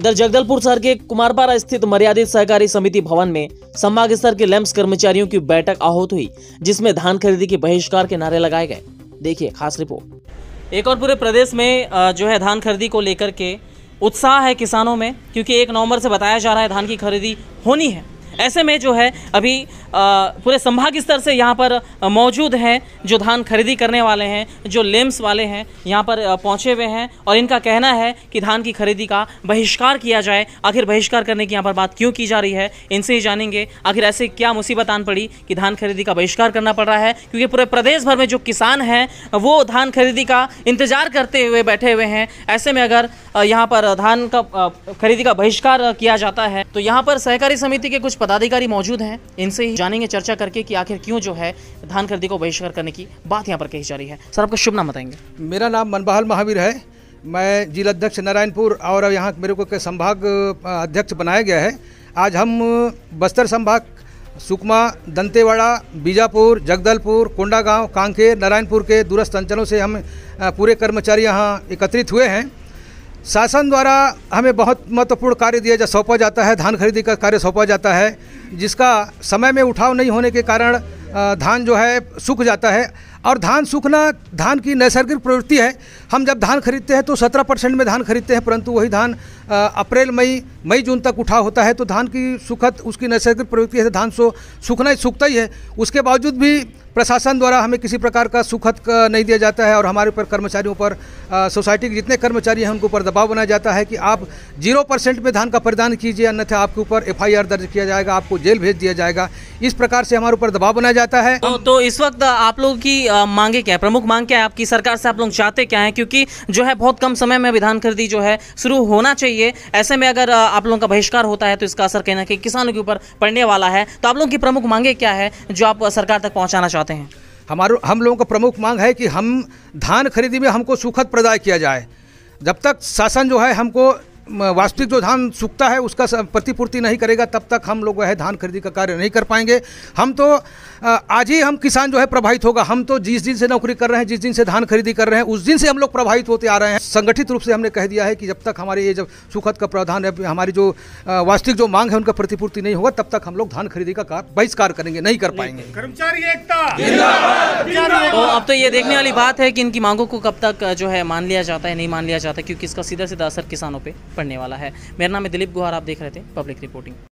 इधर जगदलपुर शहर के कुमारपारा स्थित मर्यादित सहकारी समिति भवन में संभाग स्तर के लैम्स कर्मचारियों की बैठक आहूत हुई जिसमें धान खरीदी के बहिष्कार के नारे लगाए गए देखिए खास रिपोर्ट एक और पूरे प्रदेश में जो है धान खरीदी को लेकर के उत्साह है किसानों में क्योंकि एक नवंबर से बताया जा रहा है धान की खरीदी होनी है ऐसे में जो है अभी पूरे संभाग स्तर से यहाँ पर मौजूद हैं जो धान खरीदी करने वाले हैं जो लेम्स वाले हैं यहाँ पर पहुँचे हुए हैं और इनका कहना है कि धान की खरीदी का बहिष्कार किया जाए आखिर बहिष्कार करने की यहाँ पर बात क्यों की जा रही है इनसे ही जानेंगे आखिर ऐसे क्या मुसीबत आन पड़ी कि धान खरीदी का बहिष्कार करना पड़ रहा है क्योंकि पूरे प्रदेश भर में जो किसान हैं वो धान खरीदी का इंतजार करते हुए बैठे हुए हैं ऐसे में अगर यहाँ पर धान का खरीदी का बहिष्कार किया जाता है तो यहाँ पर सहकारी समिति के कुछ पदाधिकारी मौजूद हैं इनसे ही जानेंगे चर्चा करके कि आखिर क्यों जो है धान खरीदी को बहिष्कार करने की बात यहाँ पर कही जा रही है सर आपका शुभ नाम बताएंगे मेरा नाम मनबहाल महावीर है मैं जिला अध्यक्ष नारायणपुर और यहाँ मेरे को संभाग अध्यक्ष बनाया गया है आज हम बस्तर संभाग सुकमा दंतेवाड़ा बीजापुर जगदलपुर कोंडागांव कांकेर नारायणपुर के दूरस्थ अंचलों से हम पूरे कर्मचारी यहाँ एकत्रित हुए हैं शासन द्वारा हमें बहुत महत्वपूर्ण कार्य दिया जा सौंपा जाता है धान खरीदी का कार्य सौंपा जाता है जिसका समय में उठाव नहीं होने के कारण धान जो है सूख जाता है और धान सूखना धान की नैसर्गिक प्रवृत्ति है हम जब धान खरीदते हैं तो 17 परसेंट में धान खरीदते हैं परंतु वही धान अप्रैल मई मई जून तक उठा होता है तो धान की सुखत उसकी नैसर्गिक प्रवृत्ति है तो धान सो सूखना ही सूखता ही है उसके बावजूद भी प्रशासन द्वारा हमें किसी प्रकार का सुखद नहीं दिया जाता है और हमारे ऊपर कर्मचारियों पर सोसाइटी के जितने कर्मचारी हैं उनके ऊपर दबाव बनाया जाता है कि आप जीरो परसेंट में धान का परिधान कीजिए अन्यथा आपके ऊपर एफआईआर दर्ज किया जाएगा आपको जेल भेज दिया जाएगा इस प्रकार से हमारे ऊपर दबाव बनाया जाता है तो, तो इस वक्त आप लोगों की मांगे क्या है प्रमुख मांग क्या है आपकी सरकार से आप लोग चाहते क्या है क्योंकि जो है बहुत कम समय में विधान खरीदी जो है शुरू होना चाहिए ऐसे में अगर आप लोगों का बहिष्कार होता है तो इसका असर कहना कि किसानों के ऊपर पड़ने वाला है तो आप लोगों की प्रमुख मांगे क्या है जो आप सरकार तक पहुँचाना चाहते हैं हमारो हम लोगों का प्रमुख मांग है कि हम धान खरीदी में हमको सुखद प्रदाय किया जाए जब तक शासन जो है हमको वास्तविक जो धान सूखता है उसका प्रतिपूर्ति नहीं करेगा तब तक हम लोग वह धान खरीदी का कार्य नहीं कर पाएंगे हम तो आज ही हम किसान जो है प्रभावित होगा हम तो जिस दिन से नौकरी कर रहे हैं जिस दिन से धान खरीदी कर रहे हैं उस दिन से हम लोग प्रभावित होते आ रहे हैं संगठित रूप से हमने कह दिया है कि जब तक हमारे ये जब सुखद का प्रावधान है हमारी जो वास्तविक जो मांग है उनका प्रतिपूर्ति नहीं होगा तब तक हम लोग धान खरीदी का बहिष्कार करेंगे नहीं कर पाएंगे कर्मचारी एकता तो अब तो ये देखने वाली बात है कि इनकी मांगों को कब तक जो है मान लिया जाता है नहीं मान लिया जाता क्योंकि इसका सीधा सीधा असर किसानों पर पड़ने वाला है मेरा नाम है दिलीप गुहार आप देख रहे थे पब्लिक रिपोर्टिंग